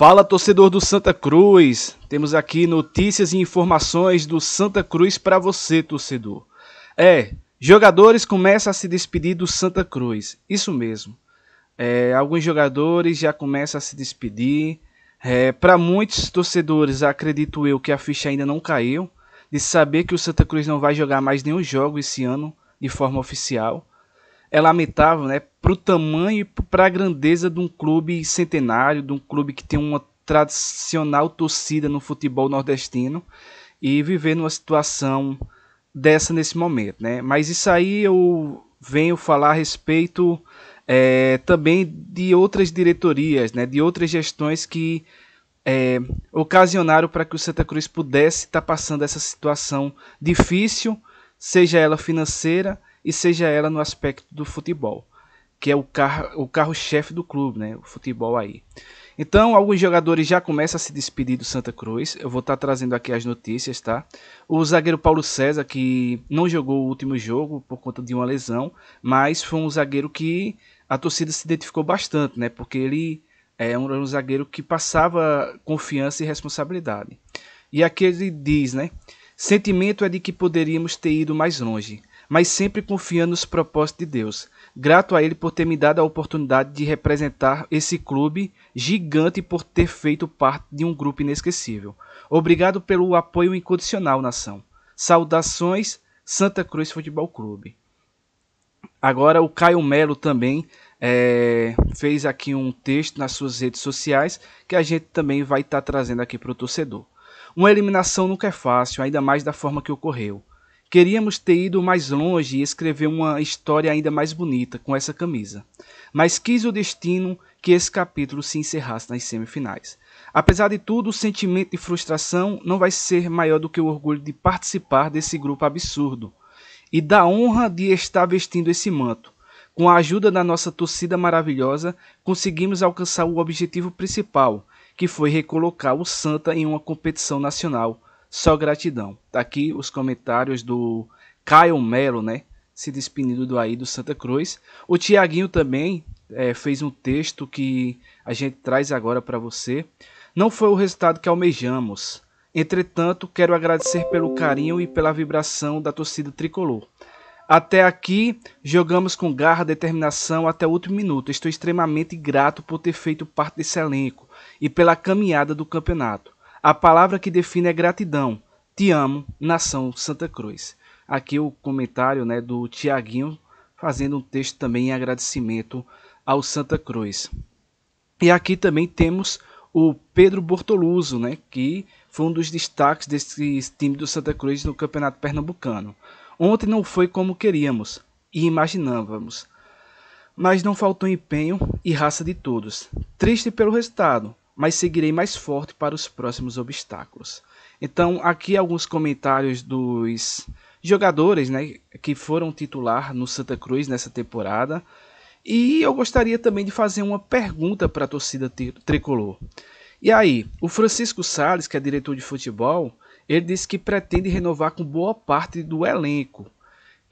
Fala torcedor do Santa Cruz, temos aqui notícias e informações do Santa Cruz para você, torcedor. É, jogadores começam a se despedir do Santa Cruz, isso mesmo. É, alguns jogadores já começam a se despedir. É, para muitos torcedores, acredito eu que a ficha ainda não caiu de saber que o Santa Cruz não vai jogar mais nenhum jogo esse ano de forma oficial. É lamentável, né? para o tamanho e para a grandeza de um clube centenário, de um clube que tem uma tradicional torcida no futebol nordestino e viver numa situação dessa nesse momento, né? Mas isso aí eu venho falar a respeito é, também de outras diretorias, né? De outras gestões que é, ocasionaram para que o Santa Cruz pudesse estar tá passando essa situação difícil, seja ela financeira e seja ela no aspecto do futebol que é o, car o carro-chefe do clube, né? O futebol aí. Então, alguns jogadores já começam a se despedir do Santa Cruz. Eu vou estar tá trazendo aqui as notícias, tá? O zagueiro Paulo César, que não jogou o último jogo por conta de uma lesão, mas foi um zagueiro que a torcida se identificou bastante, né? Porque ele é um, um zagueiro que passava confiança e responsabilidade. E aqui ele diz, né? Sentimento é de que poderíamos ter ido mais longe mas sempre confiando nos propósitos de Deus. Grato a Ele por ter me dado a oportunidade de representar esse clube gigante e por ter feito parte de um grupo inesquecível. Obrigado pelo apoio incondicional, nação. Saudações, Santa Cruz Futebol Clube. Agora o Caio Melo também é, fez aqui um texto nas suas redes sociais que a gente também vai estar tá trazendo aqui para o torcedor. Uma eliminação nunca é fácil, ainda mais da forma que ocorreu. Queríamos ter ido mais longe e escrever uma história ainda mais bonita com essa camisa, mas quis o destino que esse capítulo se encerrasse nas semifinais. Apesar de tudo, o sentimento de frustração não vai ser maior do que o orgulho de participar desse grupo absurdo e da honra de estar vestindo esse manto. Com a ajuda da nossa torcida maravilhosa, conseguimos alcançar o objetivo principal, que foi recolocar o Santa em uma competição nacional só gratidão. Tá aqui os comentários do Caio Melo, né? Se despedindo do aí do Santa Cruz. O Tiaguinho também é, fez um texto que a gente traz agora para você. Não foi o resultado que almejamos. Entretanto, quero agradecer pelo carinho e pela vibração da torcida tricolor. Até aqui, jogamos com garra, determinação até o último minuto. Estou extremamente grato por ter feito parte desse elenco e pela caminhada do campeonato. A palavra que define é gratidão. Te amo, nação Santa Cruz. Aqui o comentário né, do Tiaguinho, fazendo um texto também em agradecimento ao Santa Cruz. E aqui também temos o Pedro Bortoluso, né, que foi um dos destaques desse time do Santa Cruz no Campeonato Pernambucano. Ontem não foi como queríamos e imaginávamos, mas não faltou empenho e raça de todos. Triste pelo resultado, mas seguirei mais forte para os próximos obstáculos. Então, aqui alguns comentários dos jogadores né, que foram titular no Santa Cruz nessa temporada. E eu gostaria também de fazer uma pergunta para a torcida tricolor. E aí, o Francisco Sales, que é diretor de futebol, ele disse que pretende renovar com boa parte do elenco.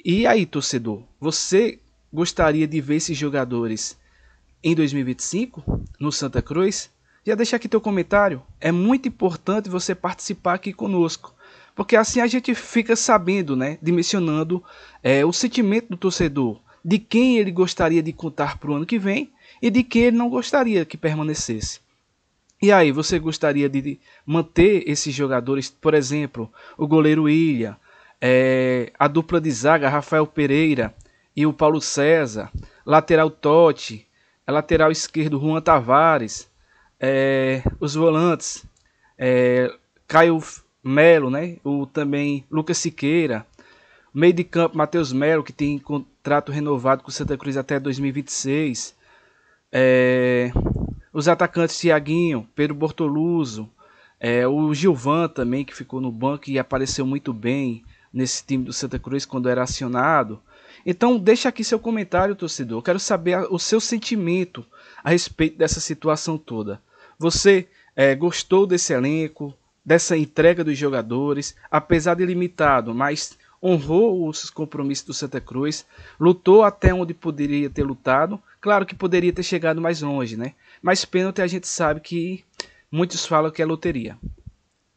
E aí, torcedor, você gostaria de ver esses jogadores em 2025 no Santa Cruz? Já deixa aqui teu comentário. É muito importante você participar aqui conosco, porque assim a gente fica sabendo, né, dimensionando é, o sentimento do torcedor, de quem ele gostaria de contar para o ano que vem e de quem ele não gostaria que permanecesse. E aí, você gostaria de manter esses jogadores, por exemplo, o goleiro Ilha, é, a dupla de zaga Rafael Pereira e o Paulo César, lateral Totti, lateral esquerdo Juan Tavares, é, os volantes, é, Caio Melo, né? O também Lucas Siqueira, meio de campo Matheus Melo, que tem contrato renovado com o Santa Cruz até 2026. É, os atacantes Tiaguinho, Pedro Bortoluso, é, o Gilvan também, que ficou no banco e apareceu muito bem nesse time do Santa Cruz quando era acionado. Então, deixa aqui seu comentário, torcedor. Eu quero saber o seu sentimento a respeito dessa situação toda. Você é, gostou desse elenco, dessa entrega dos jogadores, apesar de limitado, mas honrou os compromissos do Santa Cruz, lutou até onde poderia ter lutado. Claro que poderia ter chegado mais longe, né? Mas pênalti a gente sabe que muitos falam que é loteria.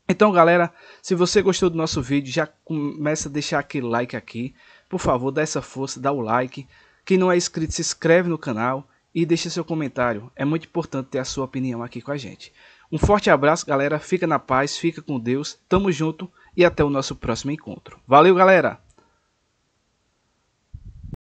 Então, galera, se você gostou do nosso vídeo, já começa a deixar aquele like aqui. Por favor, dá essa força, dá o like. Quem não é inscrito, se inscreve no canal e deixe seu comentário. É muito importante ter a sua opinião aqui com a gente. Um forte abraço, galera. Fica na paz, fica com Deus. Tamo junto e até o nosso próximo encontro. Valeu, galera!